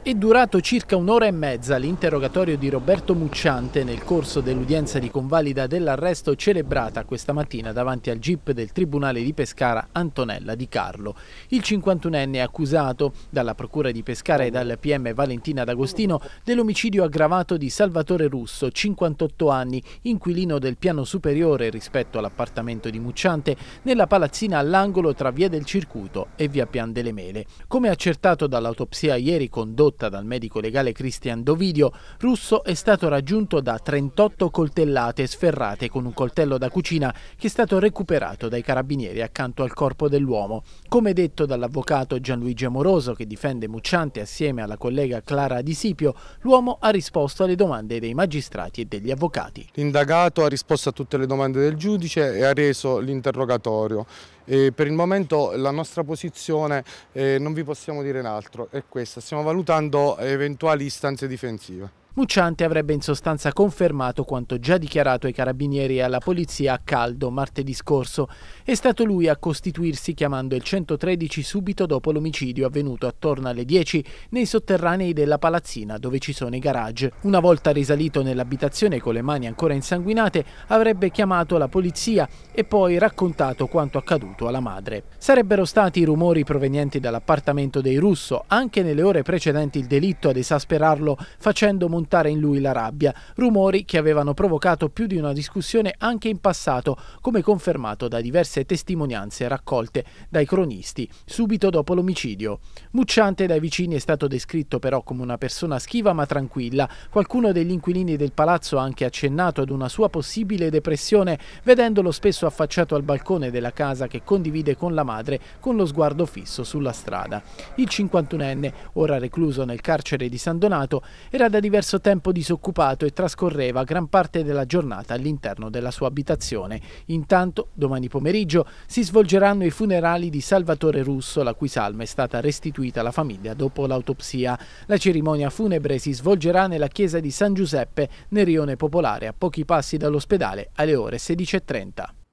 È durato circa un'ora e mezza l'interrogatorio di Roberto Mucciante nel corso dell'udienza di convalida dell'arresto celebrata questa mattina davanti al GIP del Tribunale di Pescara Antonella Di Carlo. Il 51enne è accusato dalla Procura di Pescara e dal PM Valentina D'Agostino dell'omicidio aggravato di Salvatore Russo, 58 anni, inquilino del piano superiore rispetto all'appartamento di Mucciante, nella palazzina all'angolo tra Via del Circuito e Via Pian delle Mele. Come accertato dall'autopsia ieri condotta dal medico legale Cristian Dovidio, Russo è stato raggiunto da 38 coltellate sferrate con un coltello da cucina che è stato recuperato dai carabinieri accanto al corpo corpo dell'uomo. Come detto dall'avvocato Gianluigi Amoroso, che difende Mucciante assieme alla collega Clara Di Sipio, l'uomo ha risposto alle domande dei magistrati e degli avvocati. L'indagato ha risposto a tutte le domande del giudice e ha reso l'interrogatorio. E per il momento la nostra posizione eh, non vi possiamo dire in altro, è questa, stiamo valutando eventuali istanze difensive. Mucciante avrebbe in sostanza confermato quanto già dichiarato ai carabinieri e alla polizia a caldo martedì scorso. È stato lui a costituirsi chiamando il 113 subito dopo l'omicidio avvenuto attorno alle 10 nei sotterranei della palazzina dove ci sono i garage. Una volta risalito nell'abitazione con le mani ancora insanguinate, avrebbe chiamato la polizia e poi raccontato quanto accaduto alla madre. Sarebbero stati i rumori provenienti dall'appartamento dei Russo, anche nelle ore precedenti il delitto ad esasperarlo facendo montare spuntare in lui la rabbia, rumori che avevano provocato più di una discussione anche in passato, come confermato da diverse testimonianze raccolte dai cronisti subito dopo l'omicidio. Mucciante dai vicini è stato descritto però come una persona schiva ma tranquilla. Qualcuno degli inquilini del palazzo ha anche accennato ad una sua possibile depressione, vedendolo spesso affacciato al balcone della casa che condivide con la madre con lo sguardo fisso sulla strada. Il 51enne, ora recluso nel carcere di San Donato, era da diversi perso tempo disoccupato e trascorreva gran parte della giornata all'interno della sua abitazione. Intanto, domani pomeriggio, si svolgeranno i funerali di Salvatore Russo, la cui salma è stata restituita alla famiglia dopo l'autopsia. La cerimonia funebre si svolgerà nella chiesa di San Giuseppe, nel rione popolare, a pochi passi dall'ospedale, alle ore 16.30.